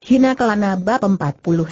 Hina Kelana Bab 49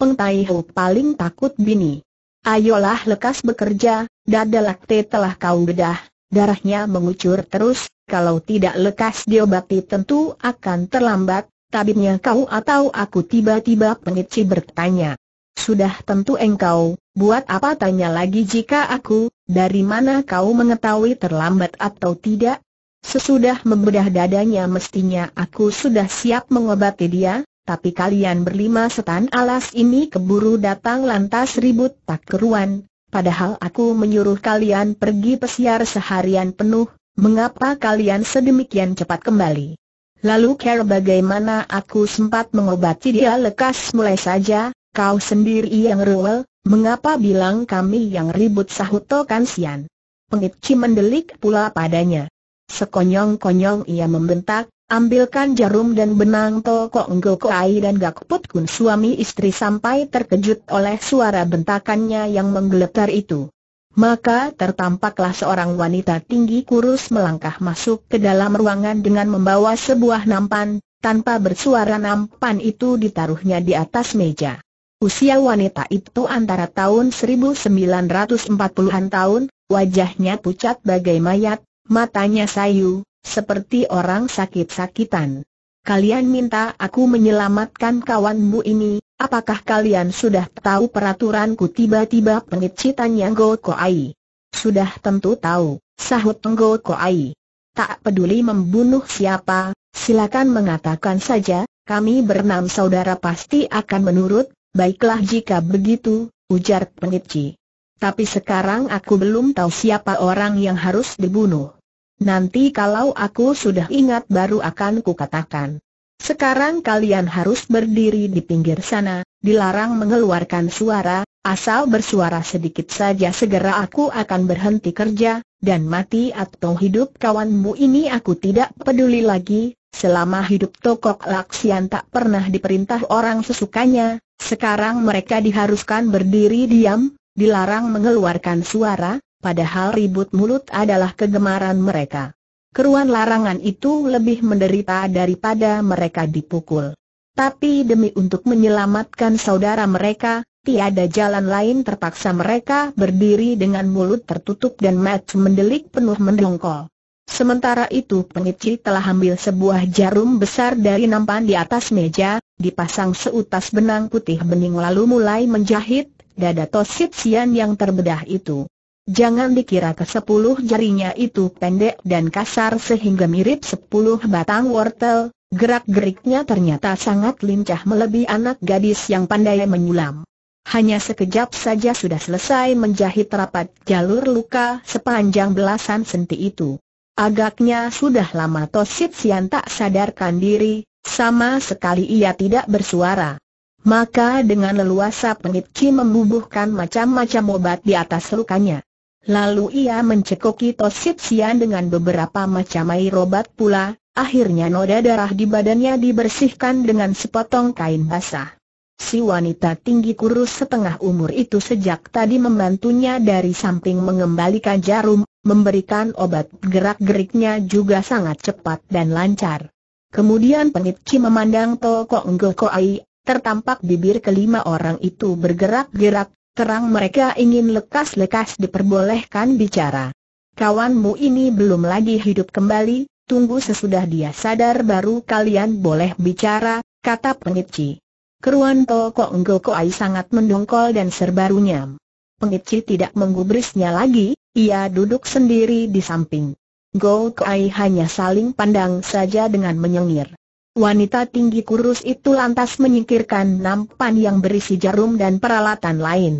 Peng Tai Ho paling takut bini Ayolah lekas bekerja, dada lakte telah kau bedah, darahnya mengucur terus, kalau tidak lekas diobati tentu akan terlambat, tabibnya kau atau aku tiba-tiba pengici bertanya. Sudah tentu engkau, buat apa tanya lagi jika aku, dari mana kau mengetahui terlambat atau tidak? Sesudah membedah dadanya mestinya aku sudah siap mengobati dia, tapi kalian berlima setan alas ini keburu datang lantas ribut tak keruan, padahal aku menyuruh kalian pergi pesiar seharian penuh, mengapa kalian sedemikian cepat kembali? Lalu care bagaimana aku sempat mengobati dia lekas mulai saja, kau sendiri yang rewel, mengapa bilang kami yang ribut sahut Tokan Sian? Pengitci mendelik pula padanya. Sekonyong-konyong ia membentak, ambilkan jarum dan benang toko Enggo Koai dan Gak Put Kun suami istri sampai terkejut oleh suara bentakannya yang menggeletar itu. Maka tertampaklah seorang wanita tinggi kurus melangkah masuk ke dalam ruangan dengan membawa sebuah nampan, tanpa bersuara nampan itu ditaruhnya di atas meja. Usia wanita itu antara tahun 1940-an tahun, wajahnya pucat bagai mayat, matanya sayu, seperti orang sakit-sakitan. Kalian minta aku menyelamatkan kawanmu ini, apakah kalian sudah tahu peraturanku tiba-tiba pengit citanya Go Koai? Sudah tentu tahu, sahut Go Koai. Tak peduli membunuh siapa, silakan mengatakan saja, kami bernam saudara pasti akan menurut, baiklah jika begitu, ujar pengitci. Tapi sekarang aku belum tahu siapa orang yang harus dibunuh. Nanti kalau aku sudah ingat baru akan kukatakan. Sekarang kalian harus berdiri di pinggir sana, dilarang mengeluarkan suara, asal bersuara sedikit saja segera aku akan berhenti kerja, dan mati atau hidup kawanmu ini aku tidak peduli lagi, selama hidup Tokok Laksian tak pernah diperintah orang sesukanya, sekarang mereka diharuskan berdiri diam, dilarang mengeluarkan suara, padahal ribut mulut adalah kegemaran mereka. Keruan larangan itu lebih menderita daripada mereka dipukul. Tapi demi untuk menyelamatkan saudara mereka, tiada jalan lain terpaksa mereka berdiri dengan mulut tertutup dan mata mendelik penuh mendongkol. Sementara itu pengici telah ambil sebuah jarum besar dari nampan di atas meja, dipasang seutas benang putih bening lalu mulai menjahit dada Tosit Sian yang terbedah itu. Jangan dikira ke sepuluh jarinya itu pendek dan kasar sehingga mirip sepuluh batang wortel, gerak-geriknya ternyata sangat lincah melebihi anak gadis yang pandai menyulam. Hanya sekejap saja sudah selesai menjahit rapat jalur luka sepanjang belasan senti itu. Agaknya sudah lama Tosit Sian tak sadarkan diri, sama sekali ia tidak bersuara. Maka dengan leluasa pengitci membubuhkan macam-macam obat di atas lukanya. Lalu ia mencekoki Sian dengan beberapa macam air obat pula, akhirnya noda darah di badannya dibersihkan dengan sepotong kain basah. Si wanita tinggi kurus setengah umur itu sejak tadi membantunya dari samping mengembalikan jarum, memberikan obat gerak-geriknya juga sangat cepat dan lancar. Kemudian Pengit memandang Toko Ngo Koai, tertampak bibir kelima orang itu bergerak-gerak, terang mereka ingin lekas-lekas diperbolehkan bicara. Kawanmu ini belum lagi hidup kembali, tunggu sesudah dia sadar baru kalian boleh bicara, kata Pengitci. Keruan Toko Enggo Ai sangat mendongkol dan serba runyam. Pengitci tidak menggubrisnya lagi, ia duduk sendiri di samping. Go Ai hanya saling pandang saja dengan menyengir. Wanita tinggi kurus itu lantas menyingkirkan nampan yang berisi jarum dan peralatan lain.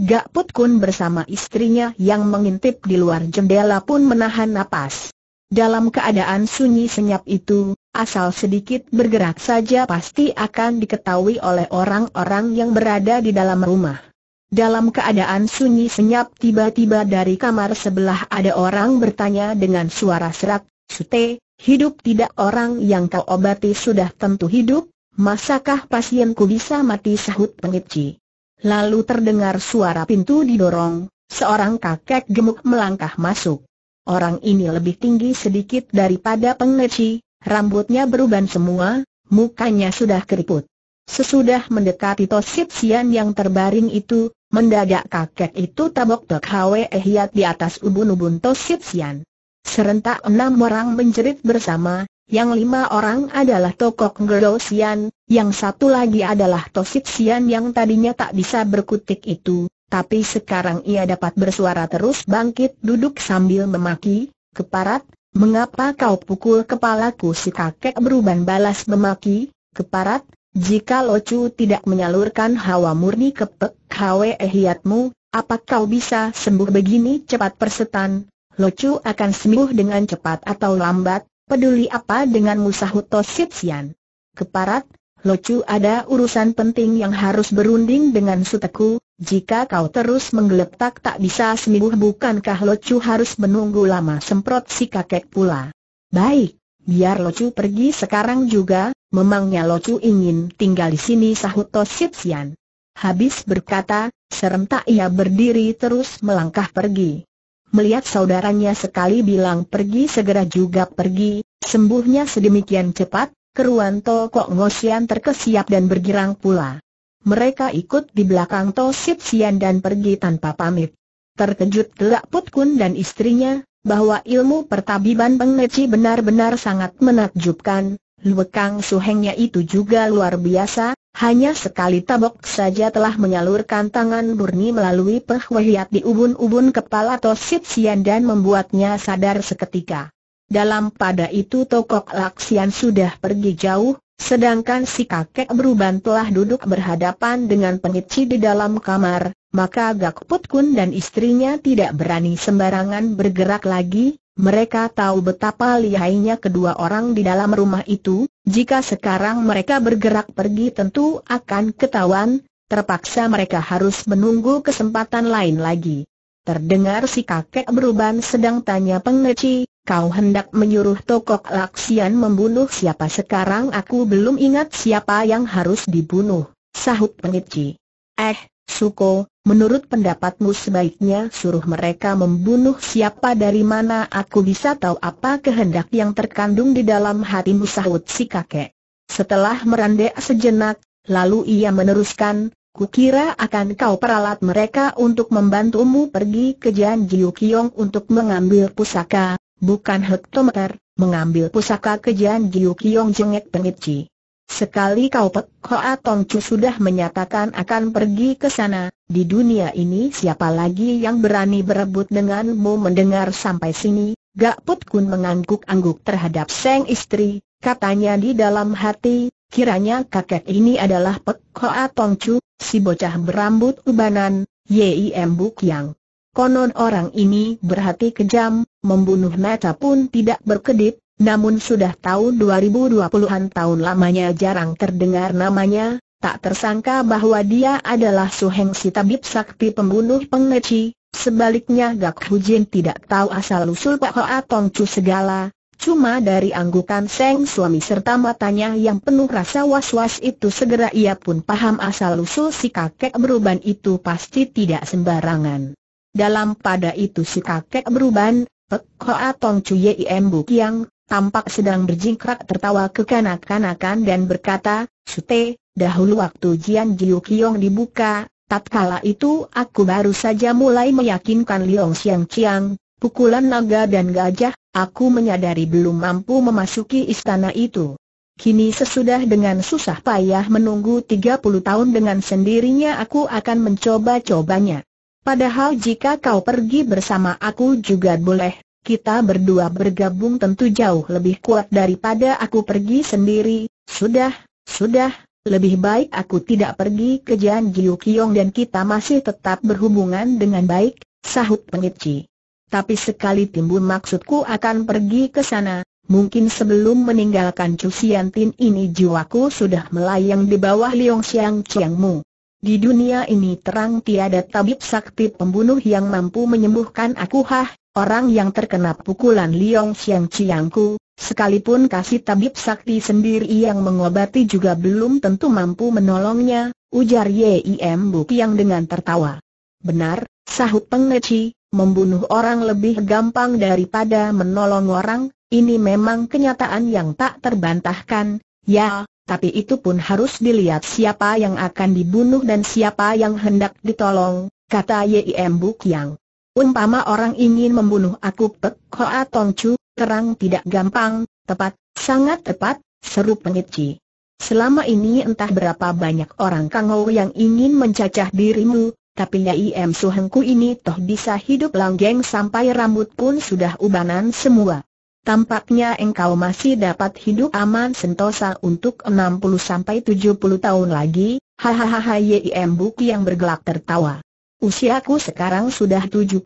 Gak Put Kun bersama istrinya yang mengintip di luar jendela pun menahan napas. Dalam keadaan sunyi senyap itu, asal sedikit bergerak saja pasti akan diketahui oleh orang-orang yang berada di dalam rumah. Dalam keadaan sunyi senyap tiba-tiba dari kamar sebelah ada orang bertanya dengan suara serak, Sute, Hidup tidak orang yang kau obati sudah tentu hidup, masakah pasienku bisa mati sahut pengici. Lalu terdengar suara pintu didorong, seorang kakek gemuk melangkah masuk. Orang ini lebih tinggi sedikit daripada pengici, rambutnya beruban semua, mukanya sudah keriput. Sesudah mendekati Tosip Sian yang terbaring itu, mendadak kakek itu tabok tok Hwe Hiat di atas ubun-ubun Tosip Sian. Serentak enam orang menjerit bersama, yang lima orang adalah Tokok Ngero Sian, yang satu lagi adalah Tosit Sian yang tadinya tak bisa berkutik itu, tapi sekarang ia dapat bersuara terus bangkit duduk sambil memaki, keparat, mengapa kau pukul kepalaku si kakek beruban balas memaki, keparat, jika Locu tidak menyalurkan hawa murni ke hawe ehiatmu, eh, apakah apa kau bisa sembuh begini cepat persetan, Locu akan sembuh dengan cepat atau lambat, peduli apa dengan Musahuto Sitsian. Keparat, Locu ada urusan penting yang harus berunding dengan Suteku, jika kau terus menggeletak tak bisa sembuh bukankah Locu harus menunggu lama semprot si kakek pula. Baik, biar Locu pergi sekarang juga, memangnya Locu ingin tinggal di sini sahut Sitsian. Habis berkata, serentak ia berdiri terus melangkah pergi melihat saudaranya sekali bilang pergi segera juga pergi, sembuhnya sedemikian cepat, keruan toko Ngosian terkesiap dan bergirang pula. Mereka ikut di belakang To Sip Sian dan pergi tanpa pamit. Terkejut gelak Put Kun dan istrinya, bahwa ilmu pertabiban Peng benar-benar sangat menakjubkan, Luekang Suhengnya itu juga luar biasa, hanya sekali tabok saja telah menyalurkan tangan burni melalui pehwehiat di ubun-ubun kepala Tosit Sian dan membuatnya sadar seketika. Dalam pada itu Tokok Laksian sudah pergi jauh, sedangkan si kakek beruban telah duduk berhadapan dengan pengici di dalam kamar, maka Gak Putkun dan istrinya tidak berani sembarangan bergerak lagi, mereka tahu betapa lihainya kedua orang di dalam rumah itu, jika sekarang mereka bergerak pergi tentu akan ketahuan, terpaksa mereka harus menunggu kesempatan lain lagi. Terdengar si kakek beruban sedang tanya pengeci, kau hendak menyuruh Tokok Laksian membunuh siapa sekarang aku belum ingat siapa yang harus dibunuh, sahut pengeci. Eh, Suko, Menurut pendapatmu sebaiknya suruh mereka membunuh siapa dari mana aku bisa tahu apa kehendak yang terkandung di dalam hatimu sahut si kakek. Setelah merandek sejenak, lalu ia meneruskan, kukira akan kau peralat mereka untuk membantumu pergi ke Jan Jiu Kiong untuk mengambil pusaka, bukan hektometer, mengambil pusaka ke Jan Jiu Kiong jengek pengitci. Sekali kau Pek Hoa Tong Chu sudah menyatakan akan pergi ke sana, di dunia ini siapa lagi yang berani berebut denganmu mendengar sampai sini, Gak Put Kun mengangguk-angguk terhadap Seng istri, katanya di dalam hati, kiranya kakek ini adalah Pek Hoa Tong Chu, si bocah berambut ubanan, Yim Buk Yang. Konon orang ini berhati kejam, membunuh mata pun tidak berkedip, namun sudah tahu 2020-an tahun lamanya jarang terdengar namanya, tak tersangka bahwa dia adalah Suheng si tabib sakti pembunuh pengeci, sebaliknya Gak Hujin tidak tahu asal-usul Pak Hoa Tong Chu segala, cuma dari anggukan Seng suami serta matanya yang penuh rasa was-was itu segera ia pun paham asal-usul si kakek beruban itu pasti tidak sembarangan. Dalam pada itu si kakek beruban, Pek Hoa Tong Chu Yim Kiang tampak sedang berjingkrak tertawa kekanak-kanakan dan berkata, Sute, dahulu waktu Jian Jiu Kiong dibuka, tatkala itu aku baru saja mulai meyakinkan Liong Xiang Chiang, pukulan naga dan gajah, aku menyadari belum mampu memasuki istana itu. Kini sesudah dengan susah payah menunggu 30 tahun dengan sendirinya aku akan mencoba-cobanya. Padahal jika kau pergi bersama aku juga boleh, kita berdua bergabung tentu jauh lebih kuat daripada aku pergi sendiri, sudah, sudah, lebih baik aku tidak pergi ke Jan Jiu dan kita masih tetap berhubungan dengan baik, sahut pengitci. Tapi sekali timbul maksudku akan pergi ke sana, mungkin sebelum meninggalkan Chu Tin ini jiwaku sudah melayang di bawah Liong Xiang Chiangmu. Di dunia ini terang tiada tabib sakti pembunuh yang mampu menyembuhkan aku hah, Orang yang terkena pukulan Liong Xiang Chiangku, sekalipun kasih tabib sakti sendiri yang mengobati juga belum tentu mampu menolongnya, ujar Yim Buk yang dengan tertawa. Benar, sahut pengeci, membunuh orang lebih gampang daripada menolong orang, ini memang kenyataan yang tak terbantahkan, ya, tapi itu pun harus dilihat siapa yang akan dibunuh dan siapa yang hendak ditolong, kata Yim Buk yang. Umpama orang ingin membunuh aku Pek Hoa Tongcu, terang tidak gampang, tepat, sangat tepat, seru pengeci. Selama ini entah berapa banyak orang kangau yang ingin mencacah dirimu, tapi Nyai M. Suhengku ini toh bisa hidup langgeng sampai rambut pun sudah ubanan semua. Tampaknya engkau masih dapat hidup aman sentosa untuk 60-70 tahun lagi, hahaha Yim Buki yang bergelak tertawa. Usiaku sekarang sudah 74,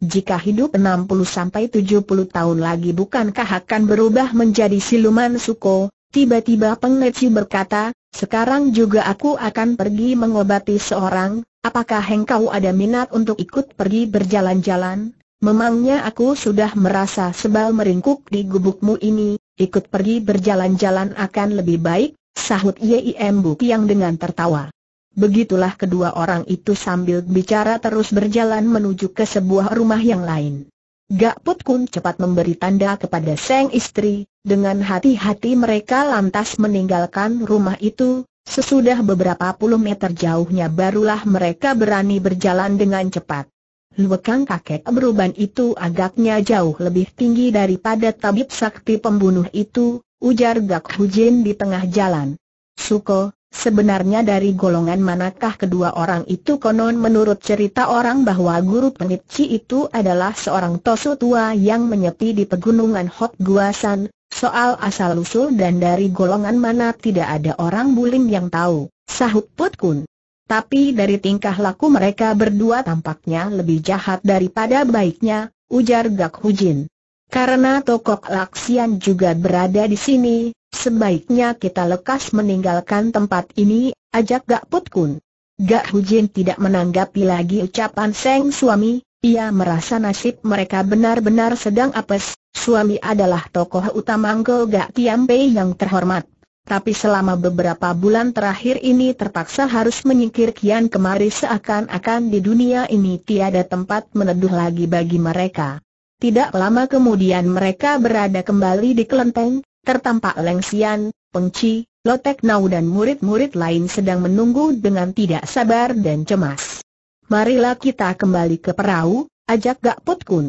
jika hidup 60 sampai 70 tahun lagi bukankah akan berubah menjadi siluman suko? Tiba-tiba Peng berkata, sekarang juga aku akan pergi mengobati seorang, apakah engkau ada minat untuk ikut pergi berjalan-jalan? Memangnya aku sudah merasa sebal meringkuk di gubukmu ini, ikut pergi berjalan-jalan akan lebih baik, sahut Yim Buk yang dengan tertawa. Begitulah kedua orang itu sambil bicara terus berjalan menuju ke sebuah rumah yang lain. Gak Put Kun cepat memberi tanda kepada sang istri, dengan hati-hati mereka lantas meninggalkan rumah itu, sesudah beberapa puluh meter jauhnya barulah mereka berani berjalan dengan cepat. Luekang kakek beruban itu agaknya jauh lebih tinggi daripada tabib sakti pembunuh itu, ujar Gak Hujin di tengah jalan. Suko, Sebenarnya dari golongan manakah kedua orang itu konon menurut cerita orang bahwa guru pengitci itu adalah seorang tosu tua yang menyepi di pegunungan Hot Guasan, soal asal-usul dan dari golongan mana tidak ada orang buling yang tahu, sahut Put Kun. Tapi dari tingkah laku mereka berdua tampaknya lebih jahat daripada baiknya, ujar Gak Hujin. Karena Tokok Laksian juga berada di sini, Sebaiknya kita lekas meninggalkan tempat ini, ajak Gak Put Kun. Gak Hujin tidak menanggapi lagi ucapan Seng suami, ia merasa nasib mereka benar-benar sedang apes, suami adalah tokoh utama Anggol Gak pei yang terhormat. Tapi selama beberapa bulan terakhir ini terpaksa harus menyingkir kian kemari seakan-akan di dunia ini tiada tempat meneduh lagi bagi mereka. Tidak lama kemudian mereka berada kembali di kelenteng, tertampak Leng Lengsian, Pengci, Lotek Nau dan murid-murid lain sedang menunggu dengan tidak sabar dan cemas. Marilah kita kembali ke perahu, ajak Gak Put Kun.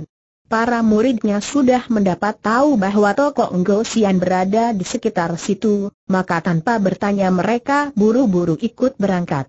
Para muridnya sudah mendapat tahu bahwa toko Enggo Sian berada di sekitar situ, maka tanpa bertanya mereka buru-buru ikut berangkat.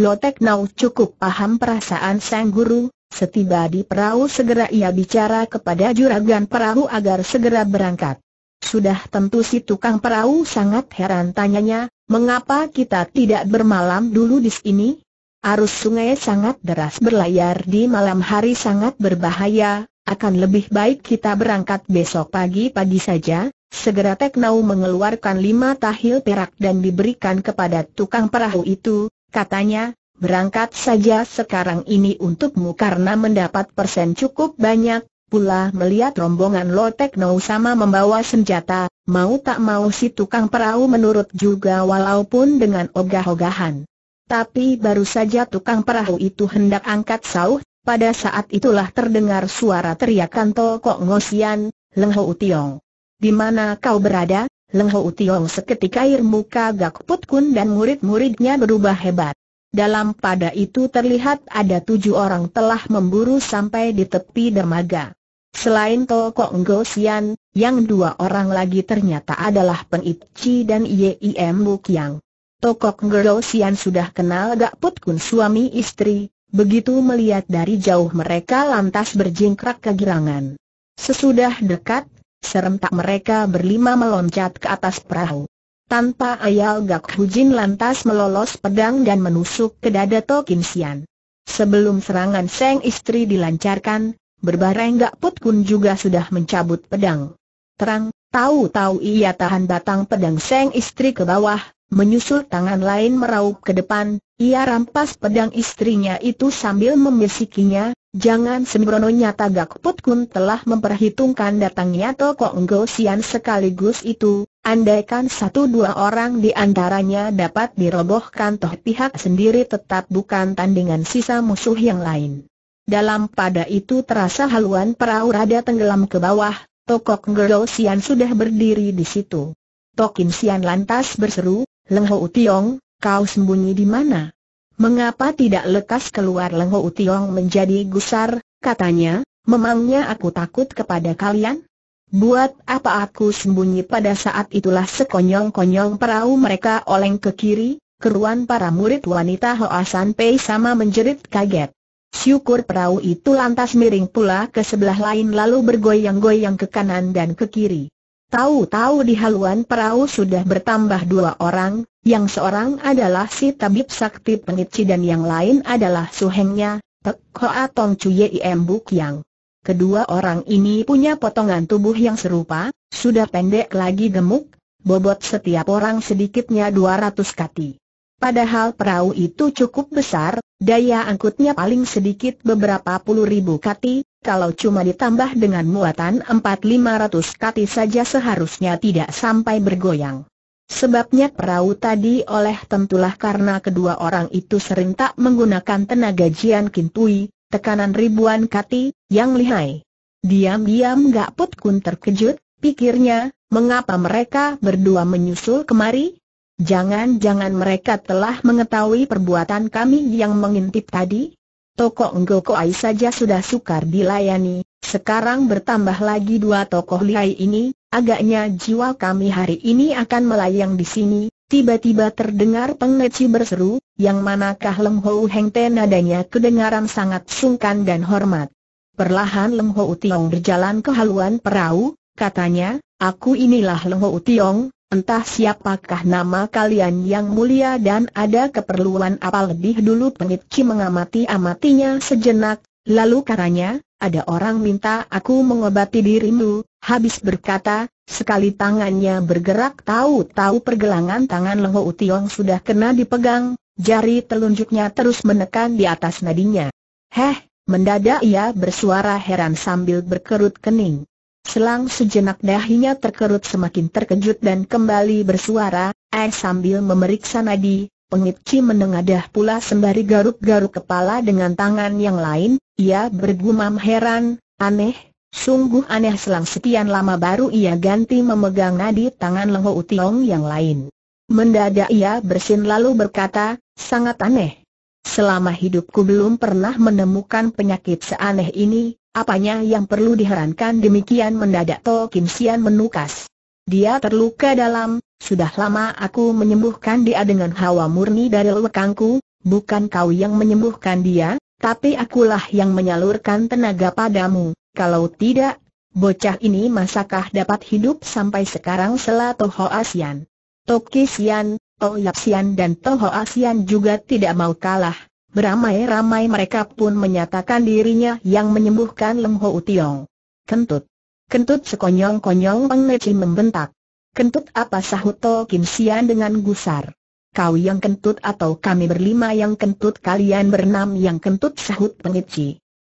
Lotek Nau cukup paham perasaan sang guru, setiba di perahu segera ia bicara kepada juragan perahu agar segera berangkat. Sudah tentu si tukang perahu sangat heran tanyanya, mengapa kita tidak bermalam dulu di sini? Arus sungai sangat deras berlayar di malam hari sangat berbahaya, akan lebih baik kita berangkat besok pagi-pagi saja. Segera Teknau mengeluarkan lima tahil perak dan diberikan kepada tukang perahu itu, katanya, berangkat saja sekarang ini untukmu karena mendapat persen cukup banyak, pula melihat rombongan Lotek Nau sama membawa senjata, mau tak mau si tukang perahu menurut juga walaupun dengan ogah-ogahan. Tapi baru saja tukang perahu itu hendak angkat sauh, pada saat itulah terdengar suara teriakan Tokok Ngosian, Leng Ho utiong. Di mana kau berada? Leng Ho utiong seketika air muka Gak Put Kun dan murid-muridnya berubah hebat. Dalam pada itu terlihat ada tujuh orang telah memburu sampai di tepi dermaga. Selain Toko Sian, yang dua orang lagi ternyata adalah Chi dan Yim Bukyang. Toko Sian sudah kenal Gak Put Kun suami istri, begitu melihat dari jauh mereka lantas berjingkrak kegirangan. Sesudah dekat, serentak mereka berlima meloncat ke atas perahu. Tanpa ayal Gak Hujin lantas melolos pedang dan menusuk ke dada Tokin Sian. Sebelum serangan Seng istri dilancarkan, Berbareng Gak Put Kun juga sudah mencabut pedang. Terang, tahu-tahu ia tahan batang pedang Seng istri ke bawah, menyusul tangan lain meraup ke depan, ia rampas pedang istrinya itu sambil membisikinya, jangan sembrono nyata gak Put Kun telah memperhitungkan datangnya Toko Nggosian sekaligus itu, andaikan satu dua orang di antaranya dapat dirobohkan toh pihak sendiri tetap bukan tandingan sisa musuh yang lain. Dalam pada itu terasa haluan perahu rada tenggelam ke bawah, Tokok Ngerol Sian sudah berdiri di situ. Tokin Sian lantas berseru, Leng Ho Utiong, kau sembunyi di mana? Mengapa tidak lekas keluar Leng Ho Utiong menjadi gusar, katanya, memangnya aku takut kepada kalian? Buat apa aku sembunyi pada saat itulah sekonyong-konyong perahu mereka oleng ke kiri, keruan para murid wanita Hoa San Pei sama menjerit kaget. Syukur perahu itu lantas miring pula ke sebelah lain lalu bergoyang-goyang ke kanan dan ke kiri. Tahu-tahu di haluan perahu sudah bertambah dua orang, yang seorang adalah si tabib sakti penici dan yang lain adalah suhengnya, Tek Hoa Tong Cuye Iem Buk Yang. Kedua orang ini punya potongan tubuh yang serupa, sudah pendek lagi gemuk, bobot setiap orang sedikitnya 200 kati. Padahal perahu itu cukup besar, Daya angkutnya paling sedikit beberapa puluh ribu kati, kalau cuma ditambah dengan muatan empat lima ratus kati saja seharusnya tidak sampai bergoyang. Sebabnya perahu tadi oleh tentulah karena kedua orang itu serentak menggunakan tenaga Jian Kintui, tekanan ribuan kati, yang lihai. Diam-diam Gak Put Kun terkejut, pikirnya, mengapa mereka berdua menyusul kemari? Jangan-jangan mereka telah mengetahui perbuatan kami yang mengintip tadi? Toko Nggoko Ai saja sudah sukar dilayani, sekarang bertambah lagi dua tokoh lihai ini, agaknya jiwa kami hari ini akan melayang di sini. Tiba-tiba terdengar pengeci berseru, yang manakah Leng Hou Heng Te nadanya kedengaran sangat sungkan dan hormat. Perlahan Leng Hou Tiong berjalan ke haluan perahu, katanya, aku inilah Leng Hou Tiong, Entah siapakah nama kalian yang mulia dan ada keperluan apa lebih dulu pengit mengamati-amatinya sejenak, lalu katanya, ada orang minta aku mengobati dirimu, habis berkata, sekali tangannya bergerak tahu-tahu pergelangan tangan Lengho Utiong sudah kena dipegang, jari telunjuknya terus menekan di atas nadinya. Heh, mendadak ia bersuara heran sambil berkerut kening. Selang sejenak dahinya terkerut semakin terkejut dan kembali bersuara, eh sambil memeriksa nadi, Pengitci menengadah pula sembari garuk-garuk kepala dengan tangan yang lain, ia bergumam heran, aneh, sungguh aneh selang sekian lama baru ia ganti memegang nadi tangan Lengho Utiong yang lain. Mendadak ia bersin lalu berkata, sangat aneh, Selama hidupku belum pernah menemukan penyakit seaneh ini, apanya yang perlu diherankan demikian mendadak To Kim Sian menukas. Dia terluka dalam, sudah lama aku menyembuhkan dia dengan hawa murni dari lekangku, bukan kau yang menyembuhkan dia, tapi akulah yang menyalurkan tenaga padamu, kalau tidak, bocah ini masakah dapat hidup sampai sekarang selah Toho Asian. Kim Sian, Toh Yapsian dan Toho Asian juga tidak mau kalah. Beramai-ramai mereka pun menyatakan dirinya yang menyembuhkan Leng Ho Tiong. Kentut. Kentut sekonyong-konyong Peng membentak. Kentut apa sahut Toh Kim Sian dengan gusar. Kau yang kentut atau kami berlima yang kentut kalian bernam yang kentut sahut Peng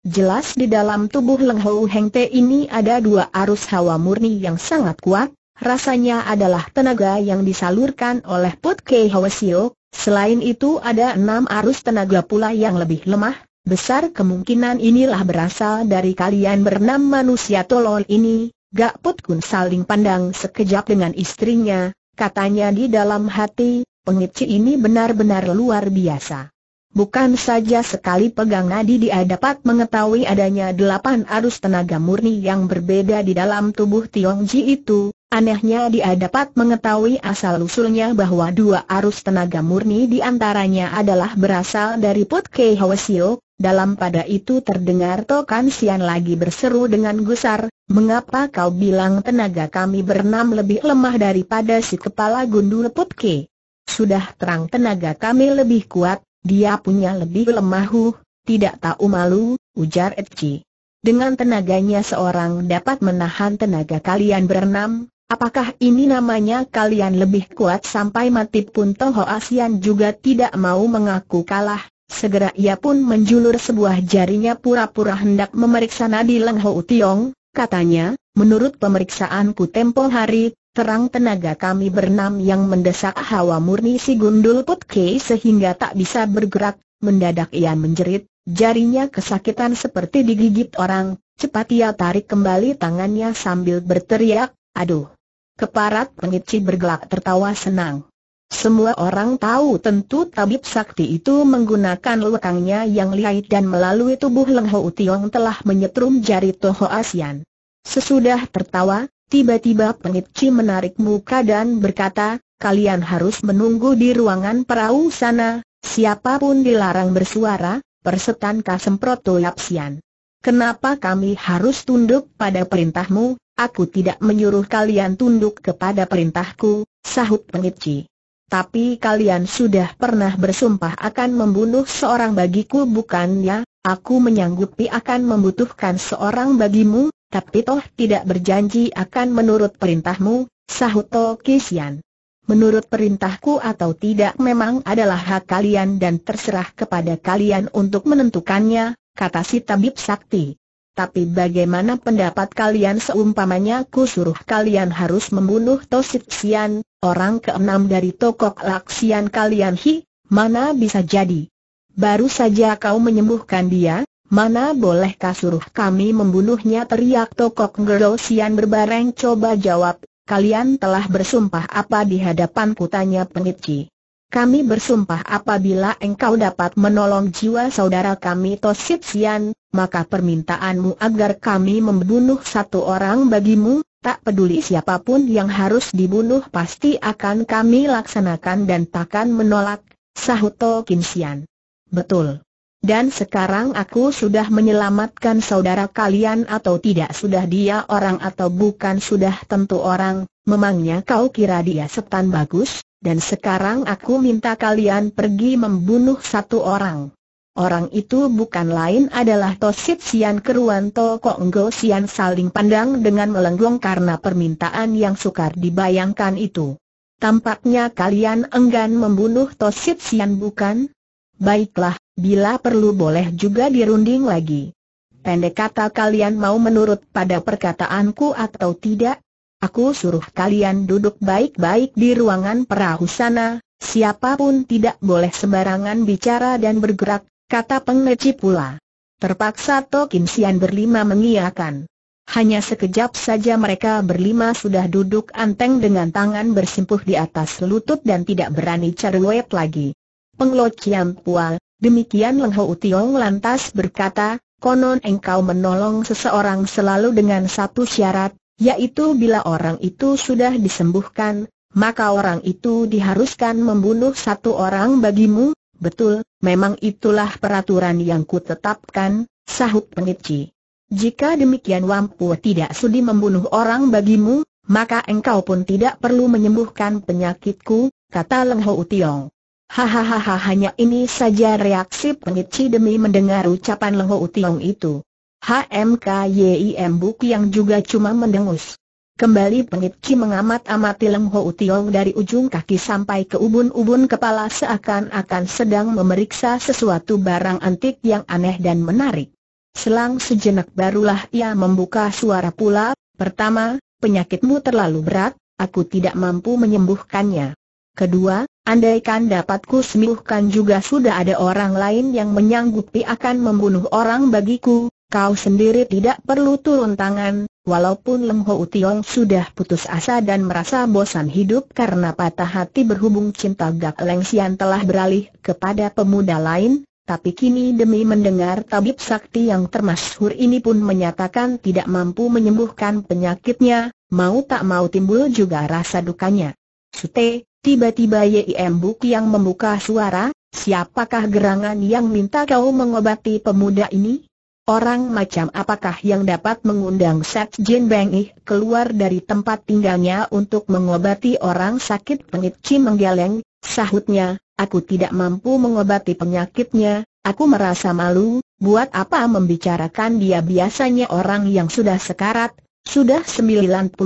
Jelas di dalam tubuh Leng Ho Heng Te ini ada dua arus hawa murni yang sangat kuat, rasanya adalah tenaga yang disalurkan oleh Put Kei Hwasio, selain itu ada enam arus tenaga pula yang lebih lemah, besar kemungkinan inilah berasal dari kalian bernam manusia tolol ini, Gak Put Kun saling pandang sekejap dengan istrinya, katanya di dalam hati, pengici ini benar-benar luar biasa. Bukan saja sekali pegang nadi dia dapat mengetahui adanya delapan arus tenaga murni yang berbeda di dalam tubuh Tiong Ji itu, Anehnya dia dapat mengetahui asal-usulnya bahwa dua arus tenaga murni di antaranya adalah berasal dari Put Kei Hwasio, dalam pada itu terdengar Tokan Sian lagi berseru dengan gusar, mengapa kau bilang tenaga kami berenam lebih lemah daripada si kepala gundul Put Kei? Sudah terang tenaga kami lebih kuat, dia punya lebih lemah huh, tidak tahu malu, ujar Etci. Dengan tenaganya seorang dapat menahan tenaga kalian berenam, Apakah ini namanya kalian lebih kuat sampai mati pun Toho Asian juga tidak mau mengaku kalah? Segera ia pun menjulur sebuah jarinya pura-pura hendak memeriksa nadi Leng Ho Tiong, katanya, menurut pemeriksaanku tempo hari, terang tenaga kami bernam yang mendesak hawa murni si Gundul Putke sehingga tak bisa bergerak, mendadak ia menjerit, jarinya kesakitan seperti digigit orang, cepat ia tarik kembali tangannya sambil berteriak, aduh, Keparat pengici bergelak tertawa senang. Semua orang tahu tentu tabib sakti itu menggunakan lekangnya yang lihai dan melalui tubuh Leng Ho Tiong telah menyetrum jari Toho Asian. Sesudah tertawa, tiba-tiba pengici menarik muka dan berkata, kalian harus menunggu di ruangan perahu sana, siapapun dilarang bersuara, persetan kasemprot Toyapsian. Kenapa kami harus tunduk pada perintahmu, Aku tidak menyuruh kalian tunduk kepada perintahku, sahut Pengitci. Tapi kalian sudah pernah bersumpah akan membunuh seorang bagiku bukan? Ya, aku menyanggupi akan membutuhkan seorang bagimu, tapi toh tidak berjanji akan menurut perintahmu, sahut Tokisian. Menurut perintahku atau tidak memang adalah hak kalian dan terserah kepada kalian untuk menentukannya, kata si tabib sakti. Tapi bagaimana pendapat kalian seumpamanya ku suruh kalian harus membunuh Tosit Sian, orang keenam dari Tokok Laksian kalian hi, mana bisa jadi? Baru saja kau menyembuhkan dia, mana bolehkah suruh kami membunuhnya teriak Tokok Ngero Sian berbareng coba jawab, kalian telah bersumpah apa di hadapanku tanya pengitci kami bersumpah apabila engkau dapat menolong jiwa saudara kami Tosip Sian, maka permintaanmu agar kami membunuh satu orang bagimu, tak peduli siapapun yang harus dibunuh pasti akan kami laksanakan dan takkan menolak, sahut To Sian. Betul. Dan sekarang aku sudah menyelamatkan saudara kalian atau tidak sudah dia orang atau bukan sudah tentu orang, memangnya kau kira dia setan bagus? Dan sekarang aku minta kalian pergi membunuh satu orang. Orang itu bukan lain adalah Tosit Sian Keruan Toko Enggo Sian saling pandang dengan melenggong karena permintaan yang sukar dibayangkan itu. Tampaknya kalian enggan membunuh Tosit Sian bukan? Baiklah, bila perlu boleh juga dirunding lagi. Pendek kata kalian mau menurut pada perkataanku atau tidak? Aku suruh kalian duduk baik-baik di ruangan perahu sana, siapapun tidak boleh sembarangan bicara dan bergerak, kata pengeci pula. Terpaksa Tokin Sian berlima mengiakan. Hanya sekejap saja mereka berlima sudah duduk anteng dengan tangan bersimpuh di atas lutut dan tidak berani cerewet lagi. Penglocian pual, demikian Leng Ho Tiong lantas berkata, konon engkau menolong seseorang selalu dengan satu syarat, yaitu bila orang itu sudah disembuhkan, maka orang itu diharuskan membunuh satu orang bagimu, betul, memang itulah peraturan yang kutetapkan, sahut pengici. Jika demikian Wampu tidak sudi membunuh orang bagimu, maka engkau pun tidak perlu menyembuhkan penyakitku, kata Leng Ho Utiong. Hahaha hanya ini saja reaksi pengici demi mendengar ucapan Leng Ho Utiong itu. HMKYIM Buk yang juga cuma mendengus. Kembali Pengit Ki mengamat-amati Leng Ho Utiong dari ujung kaki sampai ke ubun-ubun kepala seakan-akan sedang memeriksa sesuatu barang antik yang aneh dan menarik. Selang sejenak barulah ia membuka suara pula, pertama, penyakitmu terlalu berat, aku tidak mampu menyembuhkannya. Kedua, andaikan dapatku sembuhkan juga sudah ada orang lain yang menyanggupi akan membunuh orang bagiku, kau sendiri tidak perlu turun tangan, walaupun Leng Ho Tiong sudah putus asa dan merasa bosan hidup karena patah hati berhubung cinta Gak Leng Sian telah beralih kepada pemuda lain, tapi kini demi mendengar tabib sakti yang termasyhur ini pun menyatakan tidak mampu menyembuhkan penyakitnya, mau tak mau timbul juga rasa dukanya. Sute, tiba-tiba Yim Buk yang membuka suara, siapakah gerangan yang minta kau mengobati pemuda ini? Orang macam apakah yang dapat mengundang Sek Jin Beng Ih keluar dari tempat tinggalnya untuk mengobati orang sakit pengit Ci menggeleng, sahutnya, aku tidak mampu mengobati penyakitnya, aku merasa malu, buat apa membicarakan dia biasanya orang yang sudah sekarat, sudah 99%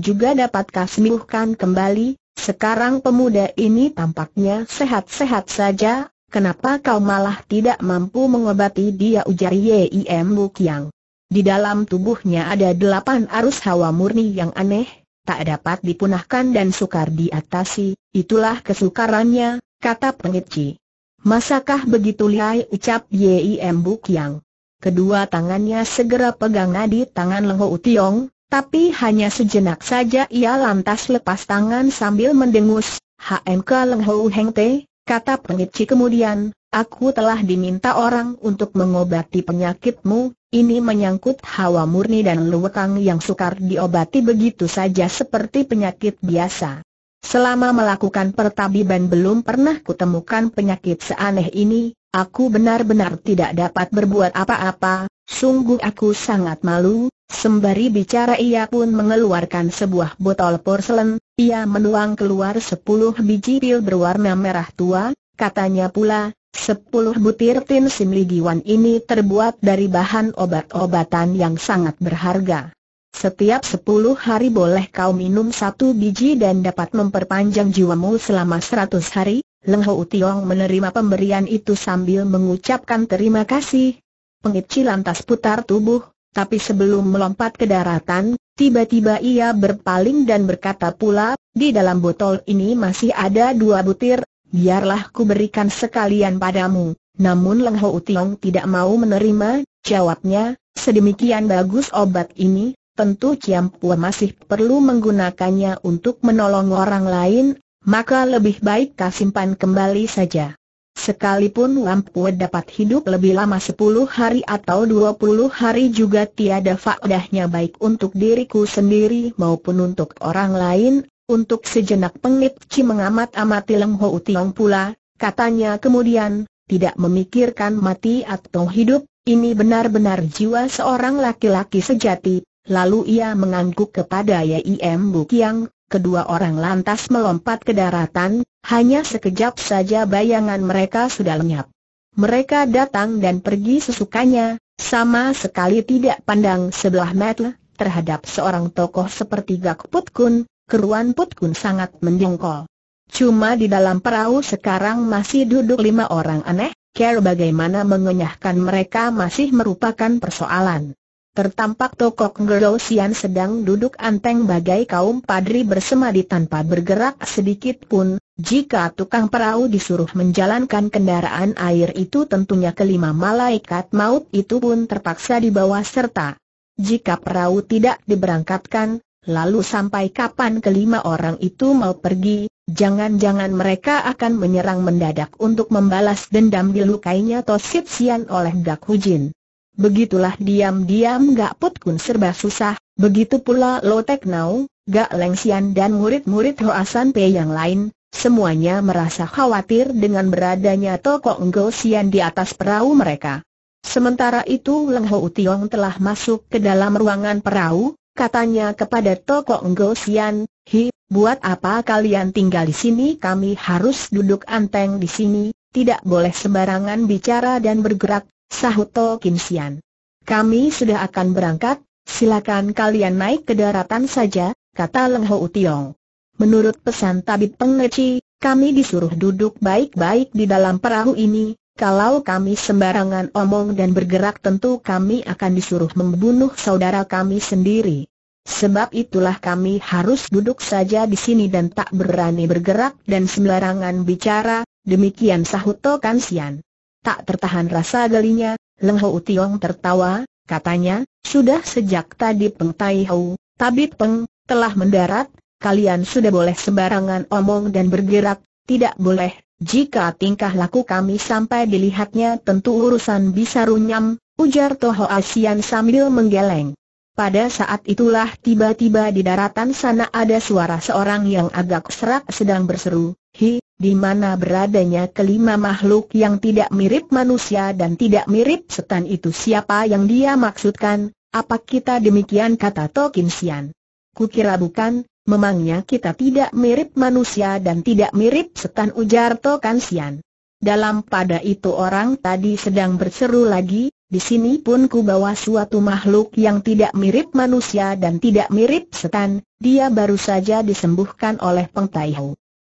juga dapatkah sembuhkan kembali, sekarang pemuda ini tampaknya sehat-sehat saja, Kenapa kau malah tidak mampu mengobati dia ujar Yim Bukyang. Di dalam tubuhnya ada delapan arus hawa murni yang aneh, tak dapat dipunahkan dan sukar diatasi, itulah kesukarannya, kata pengitci. Masakah begitu lihai ucap Yim Bukyang. Kedua tangannya segera pegang nadi tangan Lengho Utiong, tapi hanya sejenak saja ia lantas lepas tangan sambil mendengus, HMK U Heng Teh kata Pengici kemudian, aku telah diminta orang untuk mengobati penyakitmu, ini menyangkut hawa murni dan luwekang yang sukar diobati begitu saja seperti penyakit biasa. Selama melakukan pertabiban belum pernah kutemukan penyakit seaneh ini, aku benar-benar tidak dapat berbuat apa-apa, sungguh aku sangat malu, Sembari bicara ia pun mengeluarkan sebuah botol porselen, ia menuang keluar sepuluh biji pil berwarna merah tua, katanya pula, sepuluh butir tin simligiwan ini terbuat dari bahan obat-obatan yang sangat berharga. Setiap sepuluh hari boleh kau minum satu biji dan dapat memperpanjang jiwamu selama seratus hari, Leng Ho Tiong menerima pemberian itu sambil mengucapkan terima kasih. Pengitci lantas putar tubuh, tapi sebelum melompat ke daratan, tiba-tiba ia berpaling dan berkata pula, di dalam botol ini masih ada dua butir, biarlah ku berikan sekalian padamu. Namun Leng Ho Utiong tidak mau menerima, jawabnya, sedemikian bagus obat ini, tentu Ciam Pua masih perlu menggunakannya untuk menolong orang lain, maka lebih baik kau kembali saja. Sekalipun Lampue dapat hidup lebih lama 10 hari atau 20 hari juga tiada faedahnya baik untuk diriku sendiri maupun untuk orang lain, untuk sejenak pengit Ci mengamat-amati Leng Ho Tiang pula, katanya kemudian, tidak memikirkan mati atau hidup, ini benar-benar jiwa seorang laki-laki sejati, lalu ia mengangguk kepada Yim Bukiang, kedua orang lantas melompat ke daratan, hanya sekejap saja bayangan mereka sudah lenyap. Mereka datang dan pergi sesukanya, sama sekali tidak pandang sebelah mata terhadap seorang tokoh seperti Gak Put Kun, keruan Put Kun sangat menjongkol. Cuma di dalam perahu sekarang masih duduk lima orang aneh, care bagaimana mengenyahkan mereka masih merupakan persoalan tertampak Tokok Ngerosian sedang duduk anteng bagai kaum padri bersemadi tanpa bergerak sedikit pun. Jika tukang perahu disuruh menjalankan kendaraan air itu tentunya kelima malaikat maut itu pun terpaksa dibawa serta. Jika perahu tidak diberangkatkan, lalu sampai kapan kelima orang itu mau pergi, jangan-jangan mereka akan menyerang mendadak untuk membalas dendam dilukainya Tosip Sian oleh Gak Hujin. Begitulah diam-diam Gak Put Kun serba susah, begitu pula Lotek Nau, Gak Lengsian dan murid-murid Hoasan pe yang lain, semuanya merasa khawatir dengan beradanya Toko Enggo di atas perahu mereka. Sementara itu Leng Ho Tiong telah masuk ke dalam ruangan perahu, katanya kepada Toko Enggo Sian, Hi, buat apa kalian tinggal di sini kami harus duduk anteng di sini, tidak boleh sembarangan bicara dan bergerak, sahut To Kim Sian. Kami sudah akan berangkat, silakan kalian naik ke daratan saja, kata Leng Ho Utiong. Menurut pesan tabib pengeci, kami disuruh duduk baik-baik di dalam perahu ini, kalau kami sembarangan omong dan bergerak tentu kami akan disuruh membunuh saudara kami sendiri. Sebab itulah kami harus duduk saja di sini dan tak berani bergerak dan sembarangan bicara, demikian sahut To Kansian. Tak tertahan rasa gelinya, Leng Ho Tiong tertawa, katanya, sudah sejak tadi Peng Tai Hou, tabit Peng, telah mendarat, kalian sudah boleh sembarangan omong dan bergerak, tidak boleh, jika tingkah laku kami sampai dilihatnya tentu urusan bisa runyam, ujar Toho Asian sambil menggeleng. Pada saat itulah tiba-tiba di daratan sana ada suara seorang yang agak serak sedang berseru, Hi, di mana beradanya kelima makhluk yang tidak mirip manusia dan tidak mirip setan itu siapa yang dia maksudkan, apa kita demikian kata Tokin Sian. Kukira bukan, memangnya kita tidak mirip manusia dan tidak mirip setan ujar Tokin Sian. Dalam pada itu orang tadi sedang berseru lagi, di sini pun ku bawa suatu makhluk yang tidak mirip manusia dan tidak mirip setan, dia baru saja disembuhkan oleh Peng Tai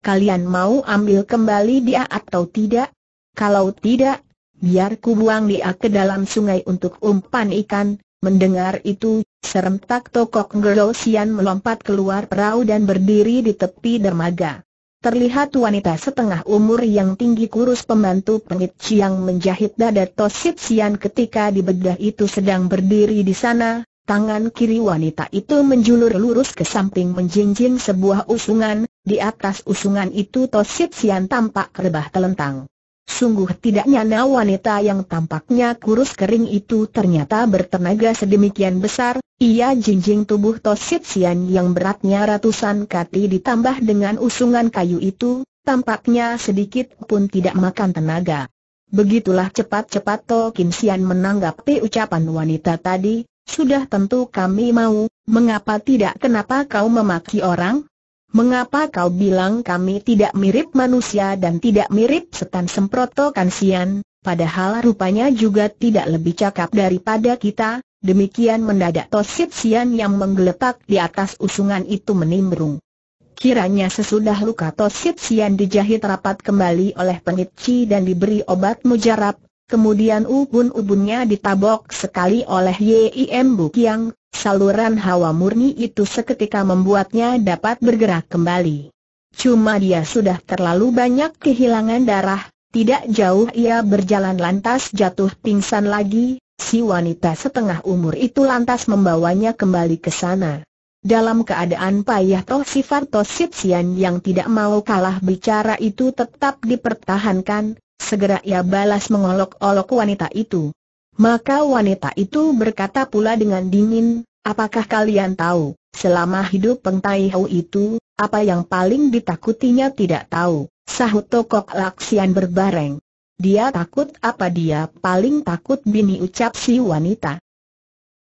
Kalian mau ambil kembali dia atau tidak? Kalau tidak, biar ku buang dia ke dalam sungai untuk umpan ikan. Mendengar itu, serentak tokok Ngerosian melompat keluar perahu dan berdiri di tepi dermaga. Terlihat wanita setengah umur yang tinggi kurus pembantu pengit Chiang menjahit dada Tosit Sian ketika di bedah itu sedang berdiri di sana, Tangan kiri wanita itu menjulur lurus ke samping menjinjing sebuah usungan, di atas usungan itu Tosit Sian tampak rebah telentang. Sungguh tidak nyana wanita yang tampaknya kurus kering itu ternyata bertenaga sedemikian besar, ia jinjing tubuh Tosit Sian yang beratnya ratusan kati ditambah dengan usungan kayu itu, tampaknya sedikit pun tidak makan tenaga. Begitulah cepat-cepat To Kim Sian menanggapi ucapan wanita tadi, sudah tentu kami mau, mengapa tidak kenapa kau memaki orang? Mengapa kau bilang kami tidak mirip manusia dan tidak mirip setan semproto kansian, padahal rupanya juga tidak lebih cakap daripada kita? Demikian mendadak Tosip Sian yang menggeletak di atas usungan itu menimbrung. Kiranya sesudah luka Tosip Sian dijahit rapat kembali oleh penitci dan diberi obat mujarab, Kemudian ubun-ubunnya ditabok sekali oleh Yim Buk yang saluran hawa murni itu seketika membuatnya dapat bergerak kembali. Cuma dia sudah terlalu banyak kehilangan darah, tidak jauh ia berjalan lantas jatuh pingsan lagi, si wanita setengah umur itu lantas membawanya kembali ke sana. Dalam keadaan payah toh sifat Tosip Sian yang tidak mau kalah bicara itu tetap dipertahankan, Segera ia balas mengolok-olok wanita itu. Maka wanita itu berkata pula dengan dingin, apakah kalian tahu, selama hidup Peng Tai Hau itu, apa yang paling ditakutinya tidak tahu, sahut Tokok Laksian berbareng. Dia takut apa dia paling takut bini ucap si wanita.